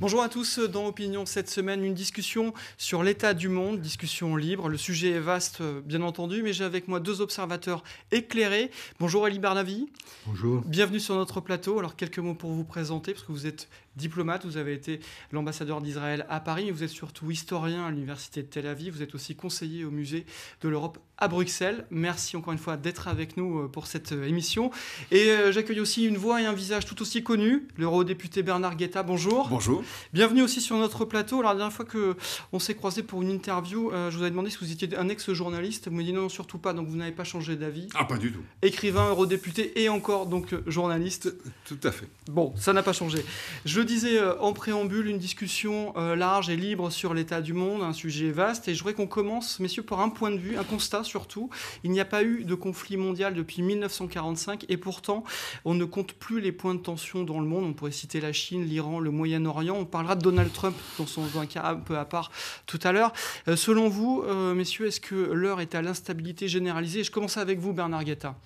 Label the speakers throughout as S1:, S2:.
S1: Bonjour à tous. Dans Opinion, cette semaine, une discussion sur l'état du monde, discussion libre. Le sujet est vaste, bien entendu, mais j'ai avec moi deux observateurs éclairés. Bonjour Ali Barnavi. Bonjour. Bienvenue sur notre plateau. Alors, quelques mots pour vous présenter, parce que vous êtes diplomate, vous avez été l'ambassadeur d'Israël à Paris, vous êtes surtout historien à l'université de Tel Aviv, vous êtes aussi conseiller au musée de l'Europe à Bruxelles. Merci encore une fois d'être avec nous euh, pour cette euh, émission. Et euh, j'accueille aussi une voix et un visage tout aussi connus, l'eurodéputé Bernard Guetta, bonjour. Bonjour. Bienvenue aussi sur notre plateau. Alors, la dernière fois qu'on s'est croisé pour une interview, je vous avais demandé si vous étiez un ex-journaliste. Vous m'avez dit non, surtout pas, donc vous n'avez pas changé d'avis. Ah, pas du tout. Écrivain, eurodéputé et encore donc journaliste. Tout à fait. Bon, ça n'a pas changé. Je disais euh, en préambule, une discussion euh, large et libre sur l'état du monde, un sujet vaste. Et je voudrais qu'on commence, messieurs, par un point de vue, un constat surtout. Il n'y a pas eu de conflit mondial depuis 1945 et pourtant, on ne compte plus les points de tension dans le monde. On pourrait citer la Chine, l'Iran, le Moyen-Orient. On parlera de Donald Trump dans son un cas un peu à part tout à l'heure. Euh, selon vous, messieurs, est-ce que l'heure est à l'instabilité généralisée Je commence avec vous, Bernard Guetta.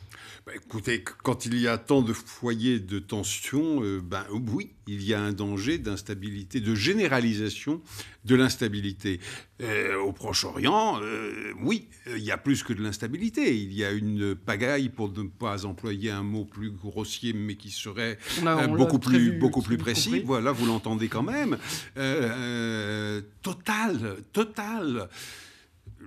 S2: Bah, écoutez, quand il y a tant de foyers de tension, euh, ben, oh, oui, il y a un danger d'instabilité, de généralisation de l'instabilité. Euh, au Proche-Orient, euh, oui, il y a plus que de l'instabilité. Il y a une pagaille, pour ne pas employer un mot plus grossier, mais qui serait beaucoup, plus, beaucoup plus précis. Voilà, vous l'entendez quand même. total, total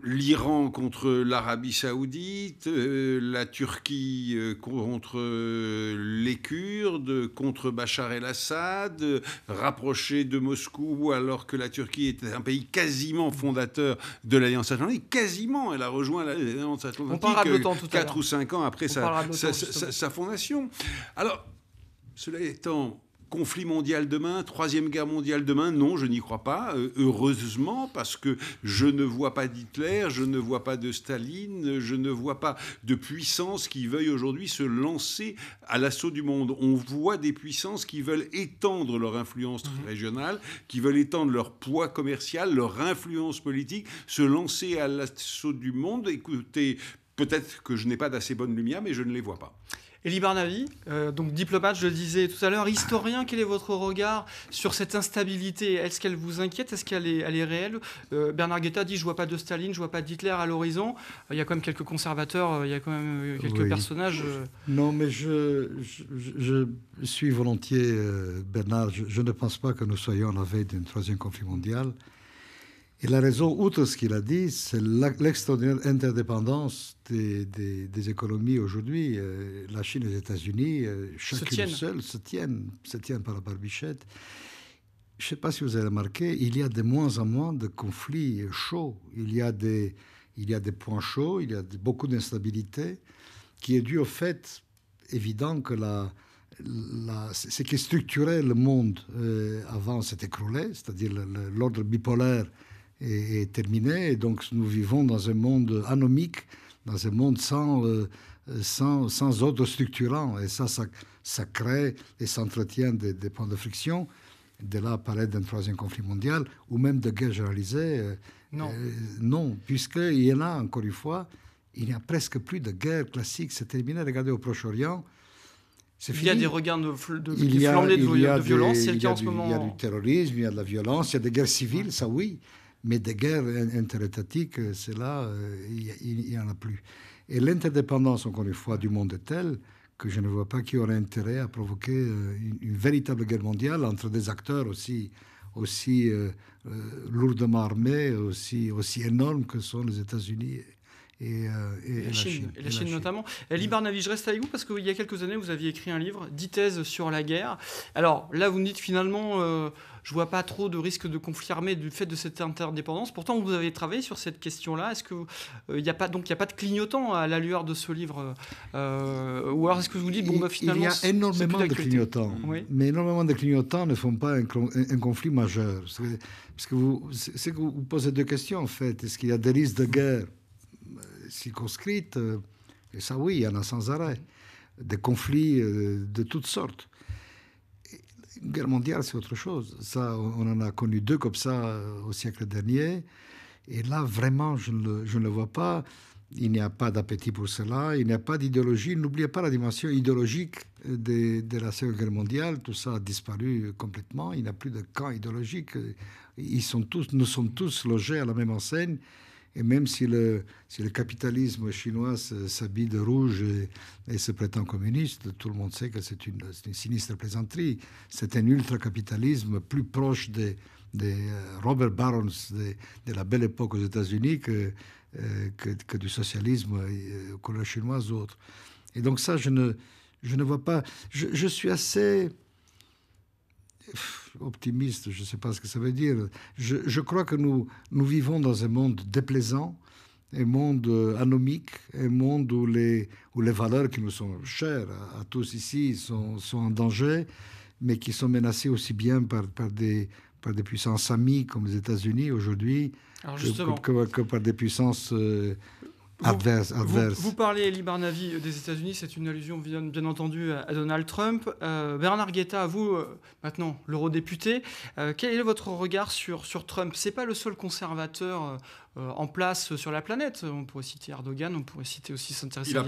S2: l'Iran contre l'Arabie saoudite, euh, la Turquie euh, contre euh, les Kurdes, contre Bachar el-Assad, rapproché de Moscou alors que la Turquie était un pays quasiment fondateur de l'Alliance atlantique, quasiment, elle a rejoint l'Alliance atlantique 4 ou 5 ans après sa, sa fondation. Alors, cela étant, conflit mondial demain, troisième guerre mondiale demain, non, je n'y crois pas. Euh, heureusement, parce que je ne vois pas d'Hitler, je ne vois pas de Staline, je ne vois pas de puissances qui veuillent aujourd'hui se lancer à l'assaut du monde. On voit des puissances qui veulent étendre leur influence mhm. régionale, qui veulent étendre leur poids commercial, leur influence politique, se lancer à l'assaut du monde. Écoutez, peut-être que je n'ai pas d'assez bonne lumière, mais je ne les vois pas.
S1: Elie Barnavi, euh, donc diplomate, je le disais tout à l'heure, historien, quel est votre regard sur cette instabilité Est-ce qu'elle vous inquiète Est-ce qu'elle est, elle est réelle euh, Bernard Guetta dit, je vois pas de Staline, je vois pas d'Hitler à l'horizon. Euh, il y a quand même quelques conservateurs, il y a quand même quelques personnages.
S3: Non, mais je, suis volontiers, Bernard, je, ne pense pas que nous soyons à la veille d'une troisième conflit mondial. Et la raison, outre ce qu'il a dit, c'est l'extraordinaire interdépendance des, économies aujourd'hui. Euh, la Chine et les États-Unis, euh, chacune se seule, se tiennent, se tiennent par la barbichette. Je ne sais pas si vous avez remarqué, il y a de moins en moins de conflits chauds. Il y a des, il y a des points chauds, il y a beaucoup d'instabilité qui est dû au fait évident que la, ce qui structurait le monde euh, avant s'est écroulé, c'est-à-dire l'ordre bipolaire est, terminée. Et donc, nous vivons dans un monde anomique, dans un monde sans, euh, sans, sans ordre structurant. Et ça, ça, ça crée et s'entretient des, points de friction. De là apparaît d'un troisième conflit mondial ou même de guerre généralisée. Euh, non. Euh, non non, puisqu'il y en a, encore une fois, il n'y a presque plus de guerre classique. C'est terminé. Regardez au Proche-Orient. Il y a des regards de, de, de, violence, c'est en ce moment. Il y a du terrorisme, il y a de la violence, il y a des guerres civiles, ça oui. Mais des guerres interétatiques, euh, cela, euh, il n'y en a plus. Et l'interdépendance, encore une fois, du monde est telle que je ne vois pas qui aurait intérêt à provoquer euh, une, véritable guerre mondiale entre des acteurs aussi, aussi lourdement armés, aussi, aussi énormes que sont les États-Unis euh, et, la, Chine, et la, Chine,
S1: notamment. Ali Barnavi, je reste avec vous parce qu'il y a quelques années, vous aviez écrit un livre, 10 thèses sur la guerre. Alors là, vous me dites finalement, je euh, je vois pas trop de risque de conflit armé du fait de cette interdépendance. Pourtant, vous avez travaillé sur cette question-là. Est-ce que euh, il n'y a pas donc il a pas de clignotant à la lueur de ce livre Ou alors est-ce que vous dites bon bah, finalement il y a
S3: énormément de clignotants, mm. mais énormément de clignotants ne font pas un, conflit majeur. Parce que vous, que vous posez deux questions en fait. Est-ce qu'il y a des risques de guerre circonscrite, euh, et ça oui, il y en a sans arrêt, des conflits euh, de toutes sortes. Une guerre mondiale, c'est autre chose. Ça, on en a connu deux comme ça euh, au siècle dernier. Et là, vraiment, je ne, le, vois pas. Il n'y a pas d'appétit pour cela. Il n'y a pas d'idéologie. N'oubliez pas la dimension idéologique de, de, la Seconde Guerre mondiale. Tout ça a disparu complètement. Il n'y a plus de camp idéologique. Ils sont tous, nous sommes tous logés à la même enseigne. Et même si le, le capitalisme chinois s'habille de rouge et, se prétend communiste, tout le monde sait que c'est une, sinistre plaisanterie. C'est un ultra-capitalisme plus proche des, des euh, Robert Barons de, la belle époque aux États-Unis que, euh, que, du socialisme euh, couleurs ou autre. Et donc ça, je ne, je ne vois pas. je suis assez optimiste, je ne sais pas ce que ça veut dire. Je, crois que nous, nous vivons dans un monde déplaisant, un monde euh, anomique, un monde où les, les valeurs qui nous sont chères à, tous ici sont, en danger, mais qui sont menacées aussi bien par, par, des, des puissances amies comme les États-Unis aujourd'hui que, par des puissances... Euh, Adverse, adverse. Vous,
S1: parlez, Eli euh, des États-Unis, c'est une allusion bien, entendu à, Donald Trump. Euh, Bernard Guetta, à vous, euh, maintenant l'eurodéputé, quel est votre regard sur, sur Trump C'est pas le seul conservateur euh, en place sur la planète. On pourrait citer Erdogan, on pourrait citer aussi s'intéresser à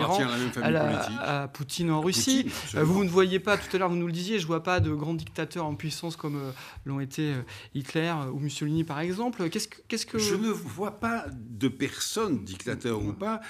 S1: à, à, Poutine en Russie. Euh, vous ne voyez pas, tout à l'heure vous nous le disiez, je ne vois pas de grands dictateurs en puissance comme euh, l'ont été Hitler ou Mussolini par exemple. Qu'est-ce que, quest que... Je ne
S2: vois pas de personnes, dictateur ou pas,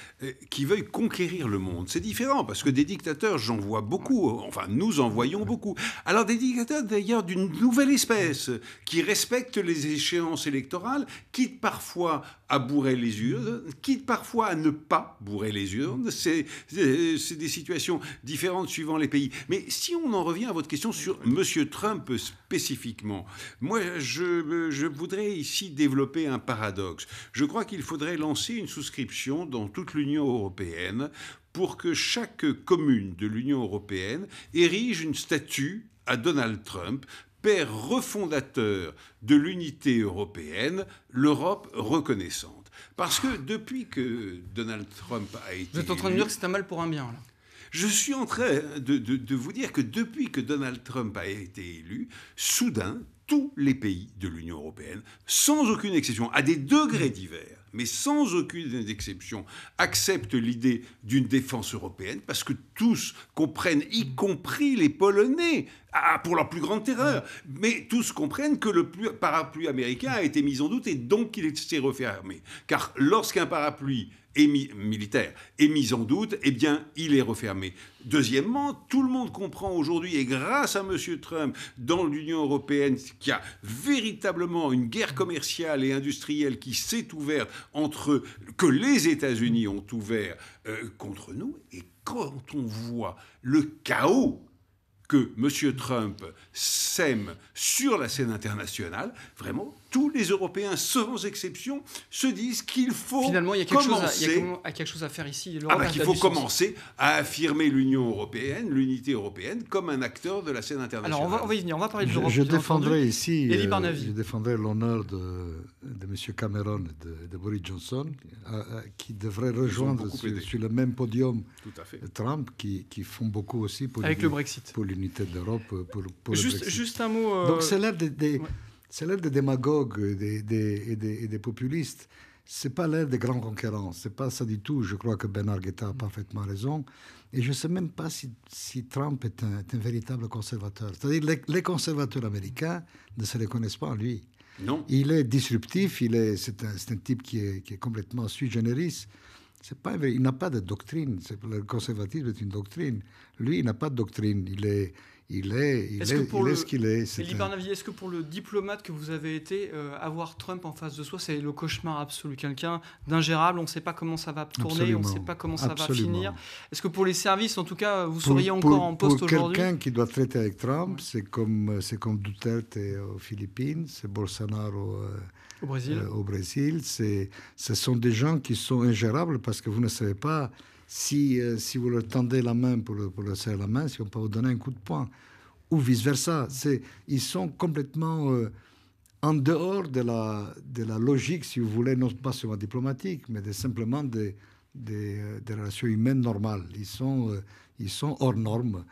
S2: qui veuille conquérir le monde. C'est différent parce que des dictateurs, j'en vois beaucoup, enfin nous en voyons beaucoup. Alors des dictateurs d'ailleurs d'une nouvelle espèce qui respectent les échéances électorales, quitte parfois à bourrer les urnes, quitte parfois à ne pas bourrer les urnes. C'est des situations différentes suivant les pays. Mais si on en revient à votre question sur M. Trump spécifiquement, moi, je, je voudrais ici développer un paradoxe. Je crois qu'il faudrait lancer une souscription dans toute l'Union européenne pour que chaque commune de l'Union européenne érige une statue à Donald Trump refondateur de l'unité européenne, l'Europe reconnaissante. Parce que depuis que Donald Trump a été... Vous êtes en train de dire que c'est
S1: un mal pour un bien,
S2: Je suis en train de, vous dire que depuis que Donald Trump a été élu, soudain, tous les pays de l'Union européenne, sans aucune exception, à des degrés divers, mais sans aucune exception, acceptent l'idée d'une défense européenne parce que tous comprennent, y compris les Polonais, ah, pour leur plus grande terreur, mais tous comprennent que le parapluie américain a été mis en doute et donc qu'il s'est refermé. Car lorsqu'un parapluie militaire est mis en doute, eh bien, il est refermé. Deuxièmement, tout le monde comprend aujourd'hui, et grâce à M. Trump, dans l'Union européenne, qu'il y a véritablement une guerre commerciale et industrielle qui s'est ouverte entre, que les États-Unis ont ouvert euh, contre nous, et quand on voit le chaos que M. Trump sème sur la scène internationale, vraiment, tous les Européens, sans exception, se disent qu'il faut Finalement, il y a quelque commencer... Chose à, il y
S1: a quelque chose à faire ici. Ah, bah, il faut commencer
S2: à affirmer l'Union européenne, l'unité européenne, comme un acteur de la scène internationale. Alors, on va, y venir, on va parler de l'Europe. Je, défendrai ici euh,
S3: l'honneur de, de, M. Cameron et de, Boris Johnson, euh, euh, qui devraient rejoindre sur, le même podium Tout à fait. Trump, qui, font beaucoup aussi pour, pour l'unité d'Europe. Pour, pour juste,
S1: juste un mot. Donc, c'est
S3: des... C'est l'ère des démagogues et des, des, et des, populistes. C'est pas l'ère des grands conquérants. C'est pas ça du tout. Je crois que Bernard Guetta a parfaitement raison. Et je sais même pas si, si Trump est un, véritable conservateur. C'est-à-dire les, les conservateurs américains ne se reconnaissent pas en lui. Non. Il est disruptif. Il est, c'est un, un type qui est, qui est complètement sui generis. C'est pas Il n'a pas de doctrine. le conservatisme est une doctrine. Lui, il n'a pas de doctrine. Il est, il est, il est, ce qu'il est. est ce
S1: que pour le diplomate que vous avez été, euh, avoir Trump en face de soi, c'est le cauchemar absolu Quelqu'un d'ingérable, on ne sait pas comment ça va tourner, on ne sait pas comment ça va finir. Est-ce que pour les services, en tout cas, vous seriez encore en poste aujourd'hui quelqu'un
S3: qui doit traiter avec Trump, c'est comme, Duterte aux Philippines, c'est Bolsonaro euh, au Brésil. Euh, au Brésil. Ce sont des gens qui sont ingérables parce que vous ne savez pas si, euh, si vous leur tendez la main pour, leur serrer la main, si on peut vous donner un coup de poing, ou vice-versa. Ils sont complètement euh, en dehors de la, de la logique, si vous voulez, non pas seulement diplomatique, mais de, simplement euh, des, relations humaines normales. Ils sont, ils sont hors normes.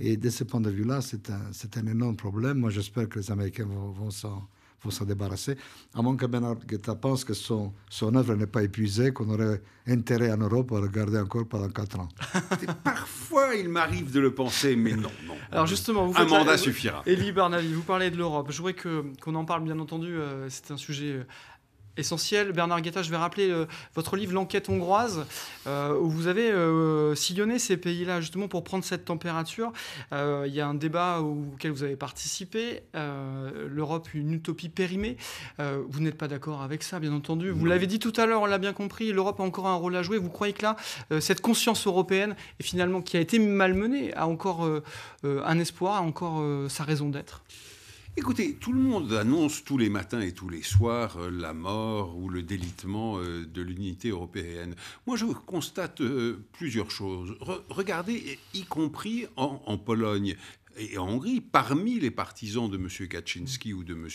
S3: Et de ce point de vue-là, c'est un, un énorme problème. Moi, j'espère que les Américains vont s'en faut s'en débarrasser. À moins que Bernard Guetta pense que son, son œuvre n'est pas épuisée, qu'on aurait intérêt en Europe à regarder encore pendant 4 ans.
S2: Parfois, il m'arrive de le penser, mais non, non. Alors justement, vous un mandat suffira. Elie Barnaby, vous parlez
S1: de l'Europe. Je voudrais qu'on en parle, bien entendu. Euh, c'est un sujet euh, essentiel. Bernard Guetta, je vais rappeler euh, votre livre L'enquête hongroise, euh, où vous avez euh, sillonné ces pays-là justement pour prendre cette température. Il y a un débat auquel vous avez participé, l'Europe une utopie périmée. vous n'êtes pas d'accord avec ça, bien entendu. Vous l'avez dit tout à l'heure, on l'a bien compris, l'Europe a encore un rôle à jouer. Vous croyez que là, cette conscience européenne, finalement qui a été malmenée, a encore un espoir, a encore sa raison d'être
S2: Écoutez, tout le monde annonce tous les matins et tous les soirs euh, la mort ou le délitement euh, de l'unité européenne. Moi, je constate euh, plusieurs choses. regardez, y compris en, Pologne et en Hongrie, parmi les partisans de M. Kaczynski ou de M.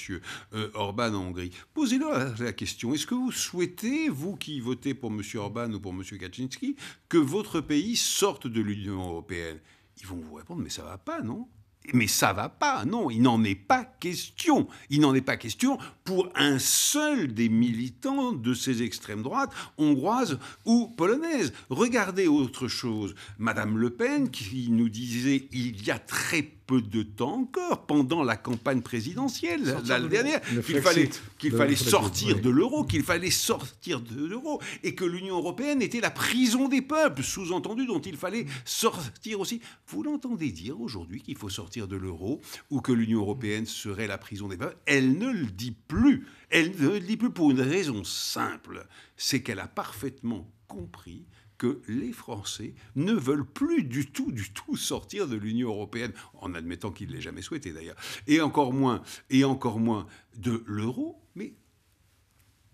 S2: Orban en Hongrie. Posez-leur la question. Est-ce que vous souhaitez, vous qui votez pour M. Orban ou pour M. Kaczynski, que votre pays sorte de l'Union européenne Ils vont vous répondre, mais ça va pas, non mais ça va pas, non, il n'en est pas question. Il n'en est pas question pour un seul des militants de ces extrêmes droites hongroises ou polonaises. Regardez autre chose. Madame Le Pen qui nous disait il y a très peu peu de temps encore, pendant la campagne présidentielle, l'année dernière, fallait, qu'il fallait sortir de l'euro, qu'il fallait sortir de l'euro, et que l'Union européenne était la prison des peuples, sous-entendu, dont il fallait sortir aussi. Vous l'entendez dire aujourd'hui qu'il faut sortir de l'euro ou que l'Union européenne serait la prison des peuples. Elle ne le dit plus. Elle ne le dit plus pour une raison simple, c'est qu'elle a parfaitement compris que les Français ne veulent plus du tout, du tout sortir de l'Union européenne, en admettant qu'ils ne l'aient jamais souhaité d'ailleurs, et encore moins, et encore moins de l'euro. Mais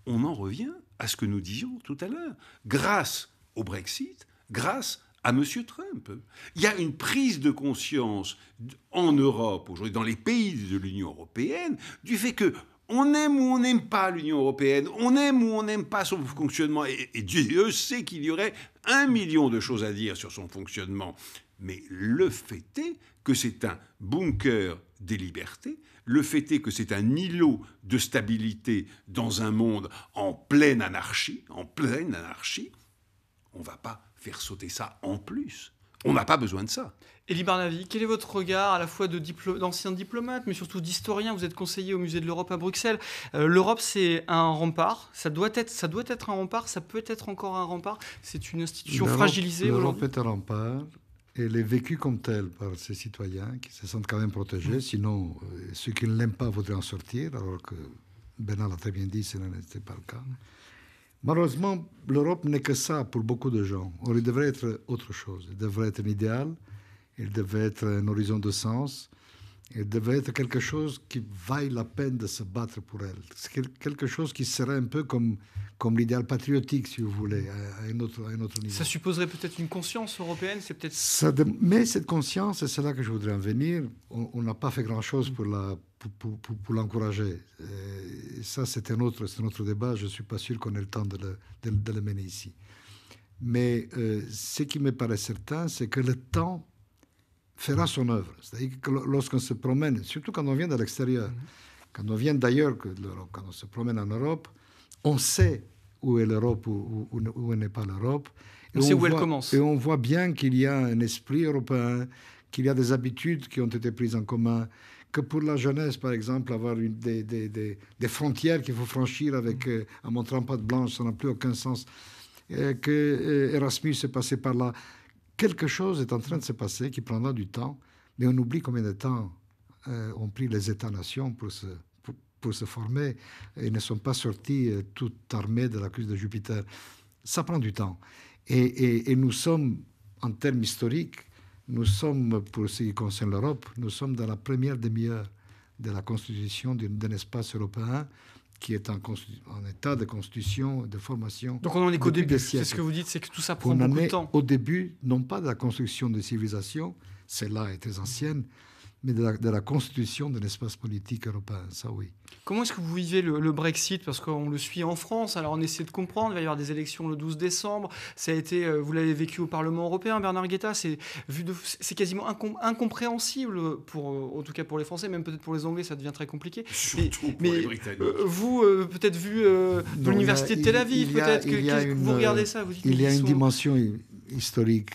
S2: on en revient à ce que nous disions tout à l'heure. Grâce au Brexit, grâce à M. Trump. Il y a une prise de conscience en Europe aujourd'hui, dans les pays de l'Union européenne, du fait que on aime ou on n'aime pas l'Union européenne, on aime ou on n'aime pas son fonctionnement, et, Dieu sait qu'il y aurait un million de choses à dire sur son fonctionnement. Mais le fait est que c'est un bunker des libertés, le fait est que c'est un îlot de stabilité dans un monde en pleine anarchie, en pleine anarchie. On ne va pas faire sauter ça en plus. On n'a pas besoin de ça.
S1: Elie Barnavi, quel est votre regard à la fois d'ancien diplomate, mais surtout d'historien Vous êtes conseiller au Musée de l'Europe à Bruxelles. Euh, L'Europe, c'est un rempart. Ça doit, être, ça doit être un rempart. Ça peut être encore un rempart. C'est une institution fragilisée aujourd'hui.
S3: L'Europe est un rempart. Elle est vécue comme telle par ses citoyens qui se sentent quand même protégés. Mmh. Sinon, euh, ceux qui ne l'aiment pas voudraient en sortir, alors que Bernard l'a très bien dit, ce n'était pas le cas. Malheureusement, l'Europe n'est que ça pour beaucoup de gens. Or, il devrait être autre chose. Il devrait être un idéal, il devrait être un horizon de sens, elle devait être quelque chose qui vaille la peine de se battre pour elle. C'est quelque chose qui serait un peu comme, comme l'idéal patriotique, si vous voulez, à, un, autre, niveau. Ça
S1: supposerait peut-être une conscience européenne, c'est peut-être...
S3: Mais cette conscience, c'est là que je voudrais en venir, on n'a pas fait grand-chose pour la... Pour, pour, l'encourager. Euh, ça, c'est un, autre, un autre débat. Je ne suis pas sûr qu'on ait le temps de le, de, le mener ici. Mais euh, ce qui me paraît certain, c'est que le temps fera son œuvre. C'est-à-dire que lorsqu'on se promène, surtout quand on vient de l'extérieur, mm-hmm. quand on vient d'ailleurs que de l'Europe, quand on se promène en Europe, on sait où est l'Europe, ou où, n'est pas l'Europe.
S1: Et on, sait où elle commence.
S3: Et on voit bien qu'il y a un esprit européen, qu'il y a des habitudes qui ont été prises en commun, que pour la jeunesse, par exemple, avoir une, des, frontières qu'il faut franchir avec, mm-hmm. euh, en montrant pas de blanche, ça n'a plus aucun sens. que euh, Erasmus est passé par là quelque chose est en train de se passer qui prendra du temps, mais on oublie combien de temps euh, ont pris les États-nations pour se, pour, se former et ne sont pas sortis euh, tout armés de la crise de Jupiter. Ça prend du temps. et nous sommes, en termes historiques, nous sommes, pour ce qui concerne l'Europe, nous sommes dans la première demi-heure de la constitution d'un espace européen qui est en, état de constitution, de formation. Donc on en est qu'au début. C'est ce que vous dites, c'est que tout ça prend on beaucoup de temps. Au début, non pas de la construction de civilisation, celle-là est très ancienne, mais de la, constitution de l'espace politique européen, ça oui.
S1: Comment est-ce que vous vivez le, Brexit Parce qu'on le suit en France, alors on essaie de comprendre, il va y avoir des élections le 12 décembre, ça a été, euh, vous l'avez vécu au Parlement européen, Bernard Guetta, c'est, vu de, c'est quasiment incompréhensible, pour, euh, en tout cas pour les Français, même peut-être pour les Anglais, ça devient très compliqué. Surtout mais, pour euh, Vous, peut-être vu de l'université de Tel Aviv, peut-être, que, vous regardez ça, vous dites... Il y a une
S3: dimension historique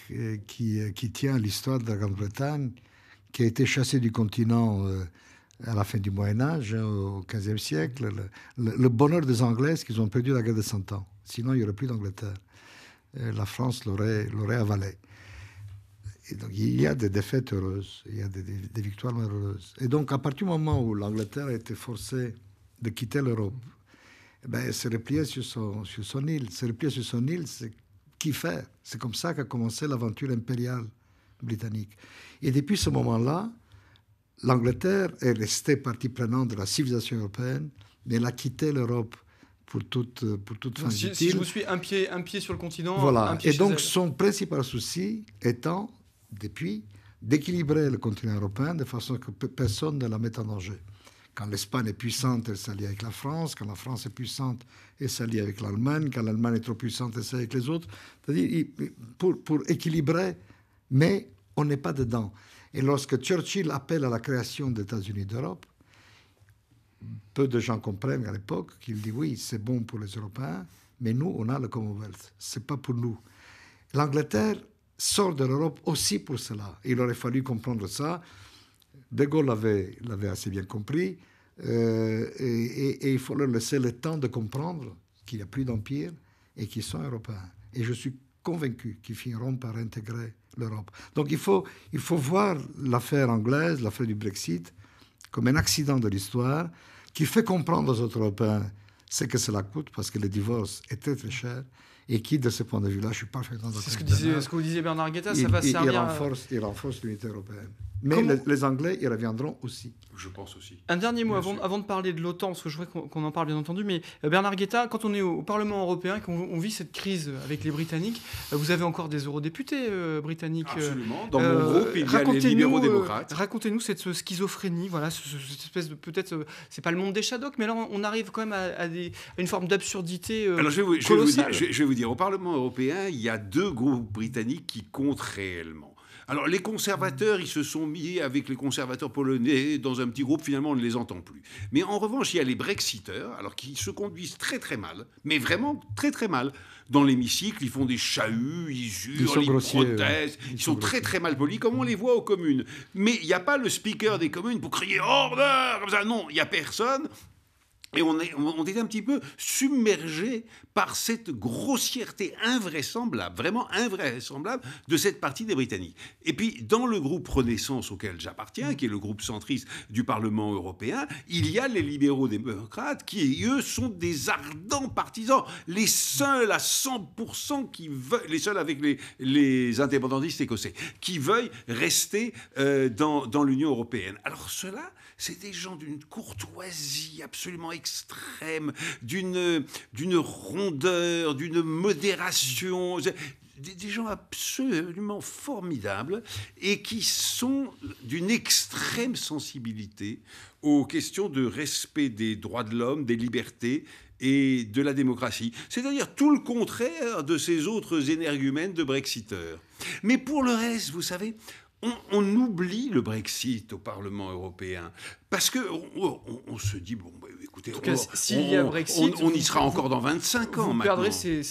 S3: qui, qui tient à l'histoire de la Grande-Bretagne qui a été chassé du continent euh, à la fin du Moyen Âge, hein, au XVe siècle. Le, bonheur des Anglais, c'est qu'ils ont perdu la guerre des Cent Ans. Sinon, il n'y aurait plus d'Angleterre. Euh, la France l'aurait avalé. Et donc, il y a des défaites heureuses, il y a des, victoires malheureuses. Et donc, à partir du moment où l'Angleterre a été forcée de quitter l'Europe, eh ben, s'est repliée sur son, sur son île. Se replier sur son île, c'est qui fait C'est comme ça qu'a commencé l'aventure impériale britannique. Et depuis ce moment-là, l'Angleterre est restée partie prenante de la civilisation européenne, mais elle a quitté l'Europe pour toute, pour toute fin si, je vous
S1: suis un pied, un pied sur le continent, voilà. Et donc son
S3: principal souci étant, depuis, d'équilibrer le continent européen de façon que personne ne la mette en danger. Quand l'Espagne est puissante, elle s'allie avec la France. Quand la France est puissante, elle s'allie avec l'Allemagne. Quand l'Allemagne est trop puissante, elle s'allie avec les autres. C'est-à-dire pour, pour équilibrer, mais on n'est pas dedans. Et lorsque Churchill appelle à la création des états unis d'Europe, peu de gens comprennent à l'époque qu'il dit oui, c'est bon pour les Européens, mais nous, on a le Commonwealth. C'est pas pour nous. L'Angleterre sort de l'Europe aussi pour cela. Il aurait fallu comprendre ça. De Gaulle l'avait, assez bien compris. Euh, et, il faut leur laisser le temps de comprendre qu'il n'y a plus d'empire et qu'ils sont européens. Et je suis convaincu qu'ils finiront par intégrer l'Europe. Donc il faut, il faut voir l'affaire anglaise, l'affaire du Brexit, comme un accident de l'histoire qui fait comprendre aux autres Européens ce que cela coûte, parce que le divorce est très très cher, et qui, de ce point de vue-là, je suis parfaitement d'accord. ce que, vous Bernard Guetta, va renforce, il renforce l'unité européenne. Mais les, Anglais y reviendront aussi. Je pense aussi. Un dernier
S1: mot avant, de parler de l'OTAN, parce que je voudrais qu'on en parle bien entendu, mais euh, Bernard Guetta, quand on est au, Parlement européen et qu'on vit cette crise avec les Britanniques, euh, vous avez encore des eurodéputés euh, britanniques. Absolument. Dans mon groupe, il y a les libéraux-démocrates. Racontez-nous cette schizophrénie, voilà, cette espèce de. Peut-être, c'est pas le monde des Shadocks, mais là, on arrive quand même à, une forme d'absurdité. Alors, je vais, vous, dire, je
S2: vais vous dire, au Parlement européen, il y a deux groupes britanniques qui comptent réellement. Alors, les conservateurs, ils se sont avec les conservateurs polonais dans un petit groupe, finalement on ne les entend plus. Mais en revanche, il y a les Brexiteurs, alors qu'ils se conduisent très très mal, mais vraiment très très mal. Dans l'hémicycle, ils font des chahuts, ils hurlent, ils, ils sont, très très mal polis, comme on les voit aux communes. Mais il n'y a pas le speaker des communes pour crier « Ordre !» comme Non, il n'y a personne. Et on, est, on était un petit peu submergé par cette grossièreté invraisemblable, vraiment invraisemblable, de cette partie des Britanniques. Et puis, dans le groupe Renaissance auquel j'appartiens, qui est le groupe centriste du Parlement européen, il y a les libéraux démocrates qui, eux, sont des ardents partisans, les seuls à 100% qui veulent, les seuls avec les, les indépendantistes écossais, qui veuillent rester euh, dans, dans l'Union européenne. Alors, cela, c'est des gens d'une courtoisie absolument extrême, d'une rondeur, d'une modération, des, gens absolument formidables et qui sont d'une extrême sensibilité aux questions de respect des droits de l'homme, des libertés et de la démocratie. C'est-à-dire tout le contraire de ces autres énergumènes de Brexiteurs. Mais pour le reste, vous savez, on, oublie le Brexit au Parlement européen. Parce que on, se dit, bon, bah, écoutez, on, y sera encore dans 25 ans. Vous perdrez ces,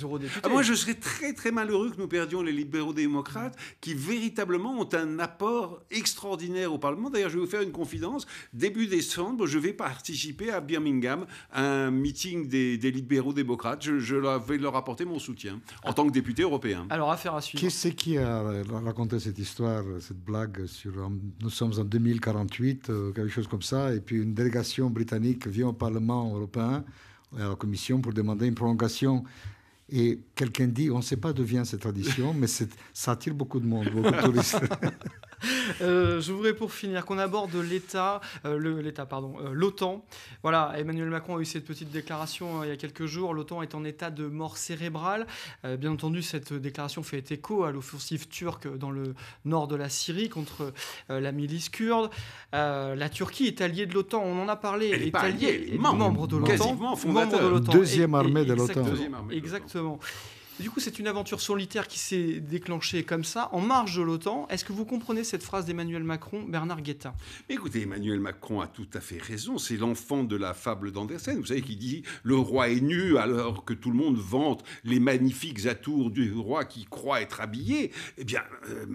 S2: eurodéputés. Ah, moi, je serais très très malheureux que nous perdions les libéraux-démocrates qui véritablement ont un apport extraordinaire au Parlement. D'ailleurs, je vais vous faire une confidence. Début décembre, je vais participer à Birmingham à un meeting des, libéraux-démocrates. Je, vais leur apporter mon soutien en tant que député européen. Alors, affaire à
S3: suivre. Qui c'est qui a raconté cette histoire, cette blague sur euh, nous sommes en 2048 quelque chose comme ça. Et puis une délégation britannique vient au Parlement européen, à la Commission, pour demander une prolongation. Et quelqu'un dit, on ne sait pas d'où vient cette tradition, mais ça attire beaucoup de monde, beaucoup de touristes.
S1: Euh, je voudrais pour finir qu'on aborde l'État, euh, l'État, pardon, euh, l'OTAN. Voilà, Emmanuel Macron a eu cette petite déclaration il y a quelques jours. L'OTAN est en état de mort cérébrale. bien entendu, cette déclaration fait écho à l'offensive turque dans le nord de la Syrie contre la milice kurde. la Turquie est alliée de l'OTAN. On en a parlé. Elle est, alliée, membre, de l'OTAN, membre de l'OTAN. Deuxième armée de l'OTAN. Exactement. Du coup, c'est une aventure solitaire qui s'est déclenchée comme ça, en marge de
S2: l'OTAN. Est-ce que vous comprenez cette phrase d'Emmanuel Macron, Bernard Guetta Écoutez, Emmanuel Macron a tout à fait raison. C'est l'enfant de la fable d'Andersen, vous savez, qui dit Le roi est nu alors que tout le monde vante les magnifiques atours du roi qui croit être habillé. Eh bien, euh,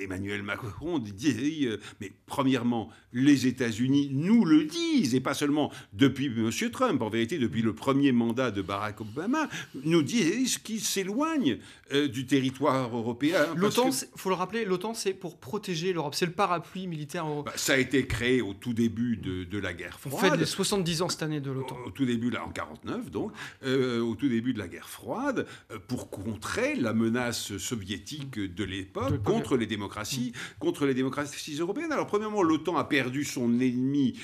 S2: Emmanuel Macron dit euh, Mais premièrement, les États-Unis nous le disent, et pas seulement depuis M. Trump, en vérité, depuis le premier mandat de Barack Obama, nous disent qu'il s'est Éloigne euh, du territoire européen. L'OTAN, il faut le rappeler,
S1: l'OTAN, c'est pour protéger l'Europe. C'est le parapluie militaire européen. Bah,
S2: ça a été créé au tout début de, la guerre froide. On fait les 70 ans cette année de l'OTAN. Au, tout début, là, en 49, donc, euh, au tout début de la guerre froide, euh, pour contrer la menace soviétique de l'époque contre les démocraties, contre les démocraties européennes. Alors, premièrement, l'OTAN a perdu son ennemi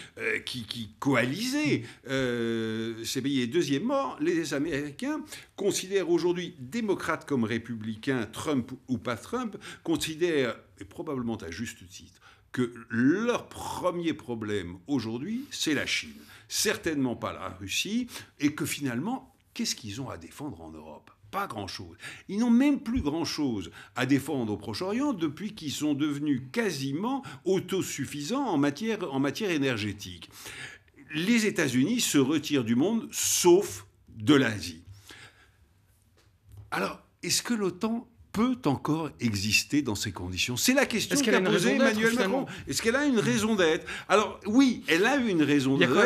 S2: qui, qui, coalisait ces pays. Et deuxièmement, les Américains considèrent aujourd'hui démocrates comme républicains, Trump ou pas Trump, considèrent, et probablement à juste titre, que leur premier problème aujourd'hui, c'est la Chine, certainement pas la Russie, et que finalement, qu'est-ce qu'ils ont à défendre en Europe pas grand-chose. Ils n'ont même plus grand-chose à défendre au Proche-Orient depuis qu'ils sont devenus quasiment autosuffisants en matière, en matière énergétique. Les États-Unis se retirent du monde, sauf de l'Asie. Alors, est-ce que l'OTAN peut encore exister dans ces conditions C'est la question qu'a qu posée Emmanuel Macron. Est-ce qu'elle a une raison d'être Alors oui, elle a une raison d'être. Il y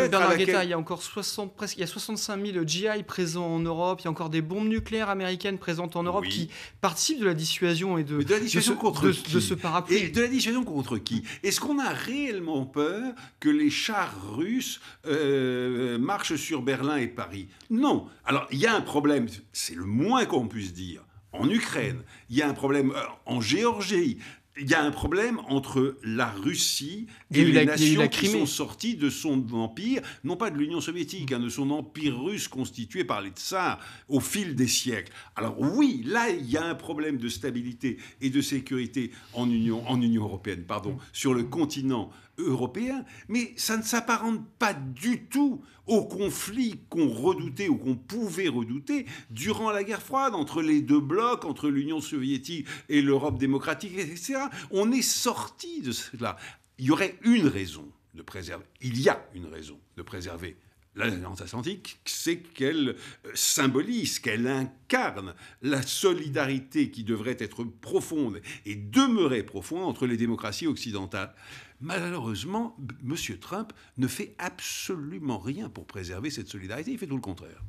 S2: a il
S1: y a encore 60, presque, il y a 65 000 GI
S2: présents en Europe, il y a encore des
S1: bombes nucléaires américaines présentes en Europe qui participent de la dissuasion et de,
S2: la dissuasion ce, contre de, ce parapluie. Et de la dissuasion contre qui Est-ce qu'on a réellement peur que les chars russes euh, marchent sur Berlin et Paris Non. Alors il y a un problème, c'est le moins qu'on puisse dire en Ukraine, il y a un problème euh, en Géorgie, il y a un problème entre la Russie et, les la, nations qui sont sorties de son empire, non pas de l'Union soviétique, mais hein, de son empire russe constitué par les tsars au fil des siècles. Alors oui, là, il y a un problème de stabilité et de sécurité en Union, en Union européenne, pardon, mm. sur le continent européen, mais ça ne s'apparente pas du tout au conflit qu'on redoutait ou qu'on pouvait redouter durant la guerre froide entre les deux blocs, entre l'Union soviétique et l'Europe démocratique, etc. On est sorti de cela. Il y aurait une raison de préserver, il y a une raison de préserver la atlantique, c'est qu'elle euh, symbolise, qu'elle incarne la solidarité qui devrait être profonde et demeurer profonde entre les démocraties occidentales. Malheureusement, M. Trump ne fait absolument rien pour préserver cette solidarité, il fait tout le contraire.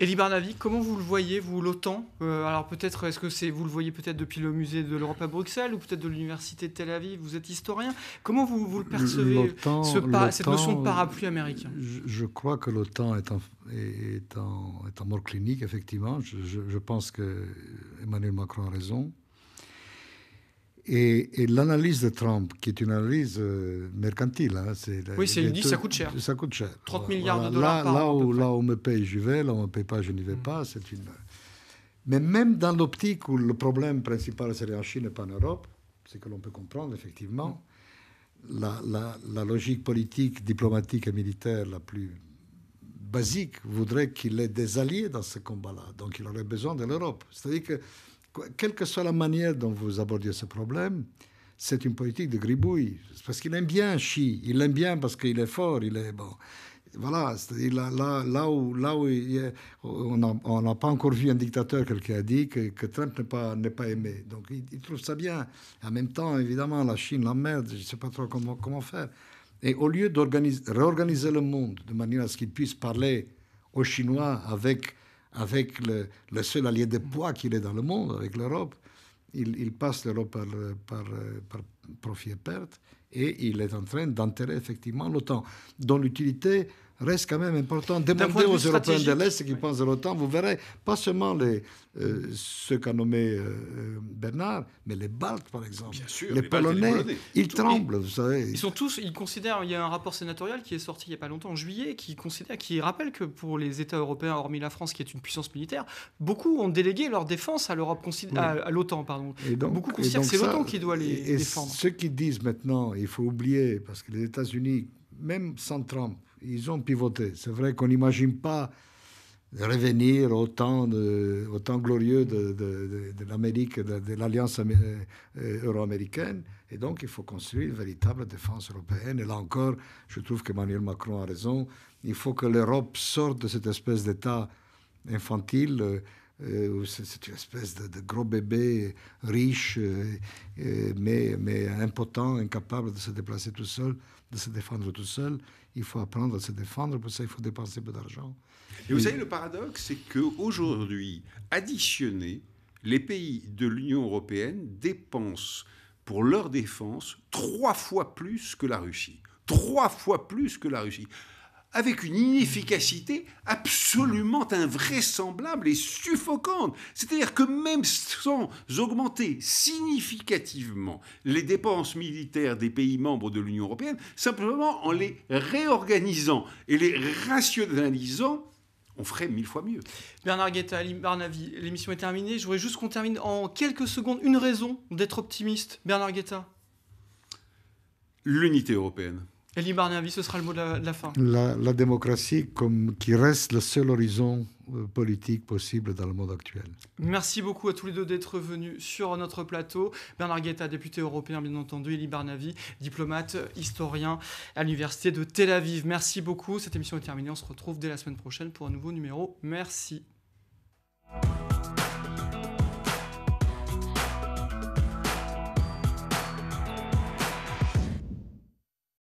S2: Eli Barnavi, comment vous le
S1: voyez, vous, l'OTAN euh, Alors peut-être, est-ce que c'est vous le voyez peut-être depuis le musée de l'Europe à Bruxelles ou peut-être de l'université de Tel Aviv Vous êtes historien. Comment vous, vous le percevez, ce cette notion de parapluie américain
S3: je, crois que l'OTAN est en, est, en, est en mort clinique, effectivement. Je, je, pense que Emmanuel Macron a raison. Et, l'analyse de Trump, qui est une analyse euh, mercantile, hein, oui, c'est une dit, ça coûte cher. Ça coûte cher. 30 milliards de dollars là, par là Où, là on me paye, je vais. Là où on me paye pas, je n'y vais mm. pas. C'est une. Mais même dans l'optique où le problème principal serait en Chine et pas en Europe, c'est que l'on peut comprendre effectivement mm. la, la, la logique politique, diplomatique et militaire la plus basique voudrait qu'il ait des alliés dans ce combat-là. Donc il aurait besoin de l'Europe. C'est-à-dire que quelle que soit la manière dont vous abordiez ce problème, c'est une politique de gribouille. Parce qu'il aime bien Chi, il l'aime bien parce qu'il est fort, il est bon. Voilà, là, où, là où est, on n'a pas encore vu un dictateur, quelqu'un a dit que, Trump n'est pas, n'est pas aimé. Donc il, trouve ça bien. En même temps, évidemment, la Chine l'emmerde, je ne sais pas trop comment, comment faire. Et au lieu de réorganiser le monde de manière à ce qu'il puisse parler aux Chinois avec avec le, seul allié de poids qu'il est dans le monde, avec l'Europe. Il, passe l'Europe par, euh, euh, par, profit et perte et il est en train d'enterrer effectivement l'OTAN, dont l'utilité reste quand même important. Demandez aux Européens de l'Est qui qu'ils pensent de l'OTAN, vous verrez, pas seulement les, euh, ceux qu'a nommé euh, euh, Bernard, mais les Baltes, par exemple.
S1: les, Polonais, ils tremblent,
S3: vous savez. Ils sont
S1: tous, ils considèrent, il y a un rapport sénatorial qui est sorti il n'y a pas longtemps, en juillet, qui, considère, qui rappelle que pour les États européens, hormis la France, qui est une puissance militaire, beaucoup ont délégué leur défense à l'Europe, à, l'OTAN, pardon. beaucoup considèrent que c'est l'OTAN qui doit les défendre.
S3: Ceux qui disent maintenant, il faut oublier, parce que les États-Unis, même sans Trump, ils ont pivoté. C'est vrai qu'on n'imagine pas revenir au temps, de, glorieux de, de l'Amérique, de, l'alliance euh, euro-américaine. Et donc, il faut construire une véritable défense européenne. Et là encore, je trouve qu'Emmanuel Macron a raison. Il faut que l'Europe sorte de cette espèce d'État infantile euh, euh, c'est une espèce de, gros bébé riche, euh, euh, mais, mais impotent, incapable de se déplacer tout seul, de se défendre tout seul. Il faut apprendre à se défendre, pour ça il faut dépenser peu d'argent.
S2: Et vous savez, le paradoxe, c'est qu'aujourd'hui, additionnés, les pays de l'Union européenne dépensent pour leur défense trois fois plus que la Russie. Trois fois plus que la Russie avec une inefficacité absolument invraisemblable et suffocante. C'est-à-dire que même sans augmenter significativement les dépenses militaires des pays membres de l'Union européenne, simplement en les réorganisant et les rationalisant, on ferait mille fois mieux.
S1: Bernard Guetta, l'émission est terminée. Je voudrais juste qu'on termine en quelques secondes une raison d'être optimiste. Bernard Guetta.
S2: L'unité européenne.
S1: – Elie Barnaby, ce sera le mot de la, fin.
S3: La, démocratie comme, qui reste le seul horizon euh, politique possible dans le monde actuel.
S1: Merci beaucoup à tous les deux d'être venus sur notre plateau. Bernard Guetta, député européen, bien entendu, Elie Barnavi, diplomate, historien à l'Université de Tel Aviv. Merci beaucoup. Cette émission est terminée. On se retrouve dès la semaine prochaine pour un nouveau numéro. Merci.